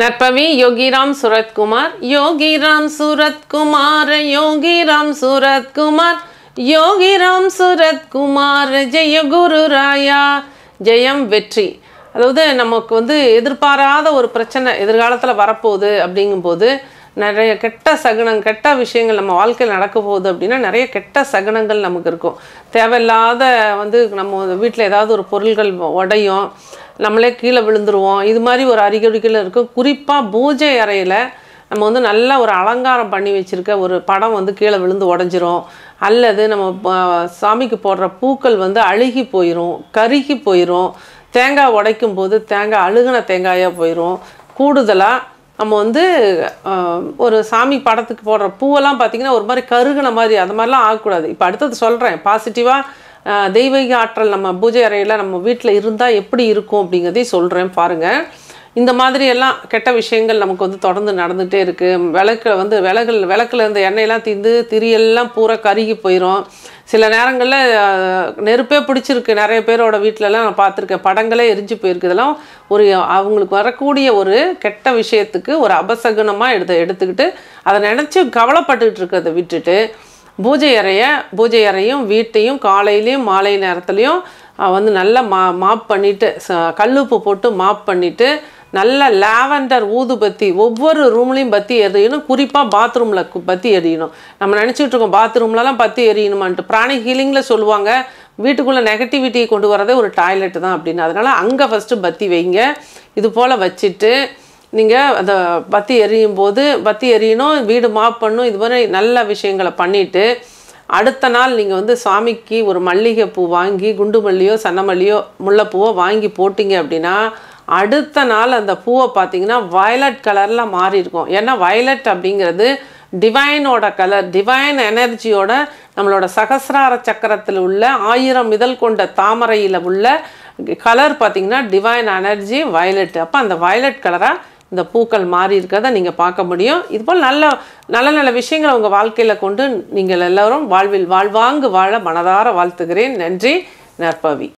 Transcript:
நற்பவி யோகிராம் சுரத்குமார் யோகிராம் சுரத்குமார் யோகிராம் சுரத்குமார் யோகிராம் சுரத்குமார் ஜெய குரு ராயா ஜெயம் வெற்றி அதாவது நமக்கு வந்து எதிர்பாராத ஒரு பிரச்சனை எதிர்காலத்தில் வரப்போகுது அப்படிங்கும்போது நிறைய கெட்ட சகுனம் கெட்ட விஷயங்கள் நம்ம வாழ்க்கையில் நடக்க போகுது அப்படின்னா நிறைய கெட்ட சகுனங்கள் நமக்கு இருக்கும் தேவையில்லாத வந்து நம்ம வீட்டில் ஏதாவது ஒரு பொருள்கள் உடையும் நம்மளே கீழே விழுந்துருவோம் இது மாதிரி ஒரு அறிகுறிகள் இருக்கும் குறிப்பாக பூஜை அறையில் நம்ம வந்து நல்லா ஒரு அலங்காரம் பண்ணி வச்சுருக்க ஒரு படம் வந்து கீழே விழுந்து உடஞ்சிரும் அல்லது நம்ம சாமிக்கு போடுற பூக்கள் வந்து அழுகி போயிடும் கருகி போயிடும் தேங்காய் உடைக்கும் போது தேங்காய் அழுகின தேங்காயாக போயிடும் கூடுதலாக நம்ம வந்து ஒரு சாமி படத்துக்கு போடுற பூவெல்லாம் பார்த்திங்கன்னா ஒரு மாதிரி கருகின மாதிரி அது மாதிரிலாம் ஆகக்கூடாது இப்போ அடுத்தது சொல்கிறேன் பாசிட்டிவாக தெய்வீக ஆற்றல் நம்ம பூஜை அறையில் நம்ம வீட்டில் இருந்தால் எப்படி இருக்கும் அப்படிங்கிறதையும் சொல்கிறேன் பாருங்கள் இந்த மாதிரியெல்லாம் கெட்ட விஷயங்கள் நமக்கு வந்து தொடர்ந்து நடந்துகிட்டே இருக்குது விளக்கில் வந்து விளக்கில் விளக்கில் இருந்த எண்ணெயெல்லாம் தீந்து திரியெல்லாம் பூரா கருகி போயிடும் சில நேரங்களில் நெருப்பே பிடிச்சிருக்கு நிறைய பேரோட வீட்டிலலாம் நான் பார்த்துருக்கேன் படங்களே எரிஞ்சு போயிருக்கு இதெல்லாம் ஒரு அவங்களுக்கு வரக்கூடிய ஒரு கெட்ட விஷயத்துக்கு ஒரு அபசகுனமாக எடுத்து எடுத்துக்கிட்டு அதை நினச்சி கவலைப்பட்டுக்கிட்டு இருக்கிறத விட்டுட்டு பூஜை அறையை பூஜை அறையும் வீட்டையும் காலையிலையும் மாலை நேரத்துலையும் வந்து நல்லா மா மாப் பண்ணிவிட்டு கல்லுப்பு போட்டு மாப் பண்ணிவிட்டு நல்ல லாவெண்டர் ஊதுபத்தி ஒவ்வொரு ரூம்லேயும் பற்றி எறியணும் குறிப்பாக பாத்ரூமில் பற்றி எறியணும் நம்ம நினச்சிட்டு இருக்கோம் பாத்ரூம்லலாம் பற்றி எறியணுமான்ட்டு பிராணி ஹீலிங்கில் சொல்லுவாங்க வீட்டுக்குள்ளே நெகட்டிவிட்டியை கொண்டு வரதே ஒரு டாய்லெட்டு தான் அப்படின்னு அதனால் அங்கே ஃபஸ்ட்டு பற்றி வைங்க இது போல் வச்சுட்டு நீங்கள் அதை பற்றி எரியும் போது பற்றி எரியணும் வீடு மாப் பண்ணும் இது மாதிரி நல்ல விஷயங்களை பண்ணிவிட்டு அடுத்த நாள் நீங்கள் வந்து சாமிக்கு ஒரு மல்லிகை பூ வாங்கி குண்டு மல்லியோ சன்னமல்லியோ முல்லைப்பூவோ வாங்கி போட்டிங்க அப்படின்னா அடுத்த நாள் அந்த பூவை பார்த்தீங்கன்னா வயலட் கலரில் மாறி இருக்கும் ஏன்னா வயலட் அப்படிங்கிறது டிவைனோட கலர் டிவைன் எனர்ஜியோட நம்மளோட சகசிரார சக்கரத்தில் உள்ள ஆயிரம் இதழ் கொண்ட தாமரையில் உள்ள கலர் பார்த்திங்கன்னா டிவைன் எனர்ஜி வயலட் அப்போ அந்த வயலட் கலராக இந்த பூக்கள் மாறி இருக்கிறத நீங்கள் பார்க்க முடியும் இதுபோல் நல்ல நல்ல நல்ல விஷயங்களை உங்கள் வாழ்க்கையில் கொண்டு நீங்கள் எல்லோரும் வாழ்வில் வாழ்வாங்கு வாழ மனதார வாழ்த்துகிறேன் நன்றி நற்பவி